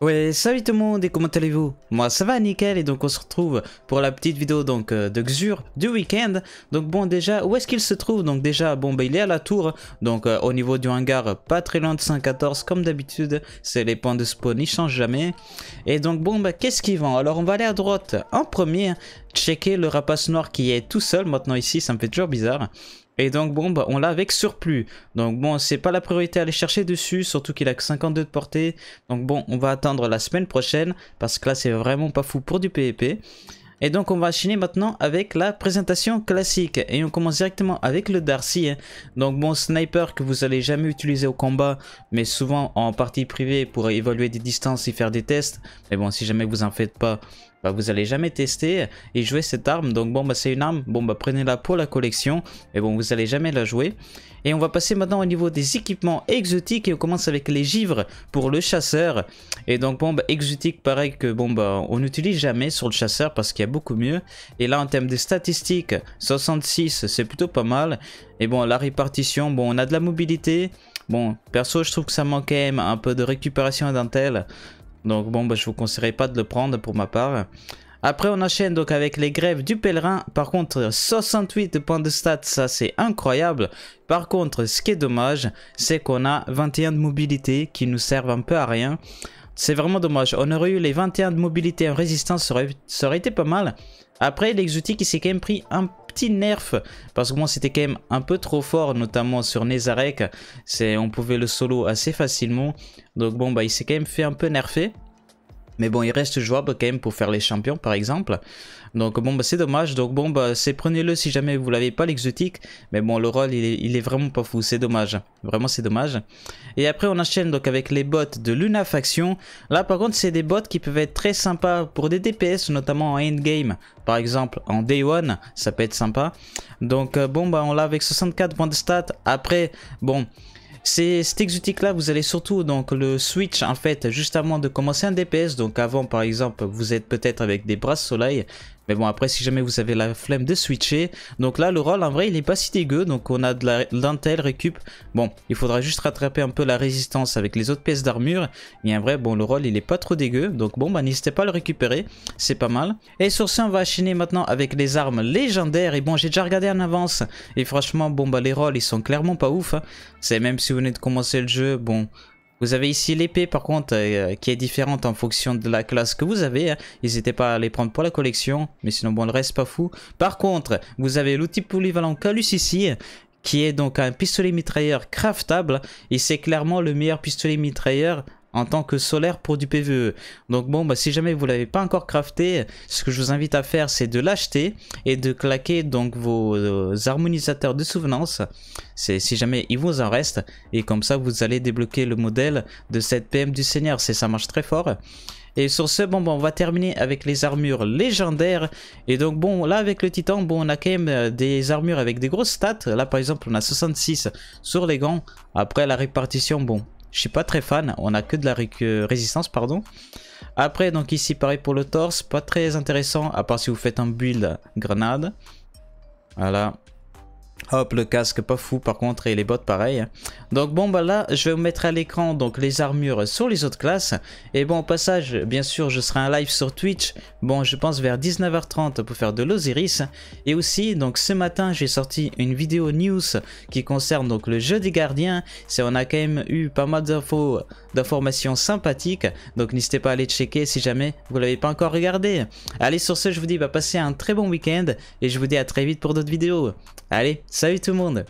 Ouais, salut tout le monde et comment allez-vous Moi ça va nickel et donc on se retrouve pour la petite vidéo donc euh, de Xur du week-end. Donc bon déjà, où est-ce qu'il se trouve Donc déjà, bon bah il est à la tour, donc euh, au niveau du hangar, pas très loin de 114 comme d'habitude, c'est les points de spawn, ils changent jamais. Et donc bon bah qu'est-ce qu'ils vend Alors on va aller à droite en premier checker le rapace noir qui est tout seul maintenant ici, ça me fait toujours bizarre. Et donc bon, bah, on l'a avec surplus. Donc bon, c'est pas la priorité à aller chercher dessus, surtout qu'il a que 52 de portée. Donc bon, on va attendre la semaine prochaine, parce que là c'est vraiment pas fou pour du PvP. Et donc on va chiner maintenant avec la présentation classique. Et on commence directement avec le Darcy. Hein. Donc bon sniper que vous allez jamais utiliser au combat, mais souvent en partie privée pour évaluer des distances et faire des tests. Mais bon si jamais vous en faites pas, bah, vous allez jamais tester et jouer cette arme. Donc bon bah c'est une arme, bon bah prenez-la pour la collection, Et bon vous allez jamais la jouer. Et on va passer maintenant au niveau des équipements exotiques et on commence avec les givres pour le chasseur. Et donc bon bah exotique pareil que bon bah on n'utilise jamais sur le chasseur parce qu'il y a beaucoup mieux. Et là en termes de statistiques, 66 c'est plutôt pas mal. Et bon la répartition, bon on a de la mobilité. Bon perso je trouve que ça manque quand même un peu de récupération dentelle donc bon, bah, je vous conseillerais pas de le prendre pour ma part. Après, on enchaîne donc avec les grèves du pèlerin. Par contre, 68 points de stats, ça c'est incroyable. Par contre, ce qui est dommage, c'est qu'on a 21 de mobilité qui nous servent un peu à rien. C'est vraiment dommage. On aurait eu les 21 de mobilité en résistance, ça aurait, été pas mal. Après, l'exotique, il s'est quand même pris un nerf parce que moi c'était quand même un peu trop fort notamment sur Nezarek. On pouvait le solo assez facilement. Donc bon bah il s'est quand même fait un peu nerfer. Mais bon, il reste jouable quand même pour faire les champions, par exemple. Donc bon, bah, c'est dommage. Donc bon, bah, c'est prenez-le si jamais vous l'avez pas, l'exotique. Mais bon, le rôle, il est, vraiment pas fou. C'est dommage. Vraiment, c'est dommage. Et après, on enchaîne donc avec les bots de Luna Faction. Là, par contre, c'est des bots qui peuvent être très sympas pour des DPS, notamment en endgame. Par exemple, en Day One, ça peut être sympa. Donc euh, bon, bah, on l'a avec 64 points de stats. Après, bon... Cet exotique là vous allez surtout donc le switch en fait juste avant de commencer un DPS donc avant par exemple vous êtes peut-être avec des bras soleil mais bon après si jamais vous avez la flemme de switcher donc là le rôle en vrai il est pas si dégueu donc on a de l'intel récup bon il faudra juste rattraper un peu la résistance avec les autres pièces d'armure Et en vrai bon le rôle il est pas trop dégueu donc bon bah n'hésitez pas à le récupérer c'est pas mal et sur ce on va enchaîner maintenant avec les armes légendaires et bon j'ai déjà regardé en avance et franchement bon bah les rôles ils sont clairement pas ouf hein. c'est même si vous venez de commencer le jeu, bon, vous avez ici l'épée par contre euh, qui est différente en fonction de la classe que vous avez. Hein. N'hésitez pas à les prendre pour la collection. Mais sinon bon le reste pas fou. Par contre vous avez l'outil polyvalent Calus ici qui est donc un pistolet mitrailleur craftable. Et c'est clairement le meilleur pistolet mitrailleur en tant que solaire pour du PVE. Donc bon, bah, si jamais vous l'avez pas encore crafté, ce que je vous invite à faire, c'est de l'acheter et de claquer donc vos euh, harmonisateurs de souvenance, si jamais il vous en reste, et comme ça vous allez débloquer le modèle de cette PM du Seigneur, c'est ça marche très fort. Et sur ce, bon, bah, on va terminer avec les armures légendaires. Et donc, bon, là, avec le titan, bon, on a quand même euh, des armures avec des grosses stats. Là, par exemple, on a 66 sur les gants. Après, la répartition, bon, je suis pas très fan. On a que de la résistance, pardon. Après, donc ici, pareil pour le torse. Pas très intéressant, à part si vous faites un build grenade. Voilà. Hop, le casque, pas fou par contre, et les bottes pareil. Donc bon, bah là, je vais vous mettre à l'écran donc les armures sur les autres classes. Et bon, au passage, bien sûr, je serai en live sur Twitch, bon, je pense vers 19h30 pour faire de l'Osiris. Et aussi, donc ce matin, j'ai sorti une vidéo news qui concerne donc le jeu des gardiens. C'est on a quand même eu pas mal d'infos, d'informations sympathiques. Donc n'hésitez pas à aller checker si jamais vous l'avez pas encore regardé. Allez, sur ce, je vous dis, bah passez un très bon week-end, et je vous dis à très vite pour d'autres vidéos. Allez Salut tout le monde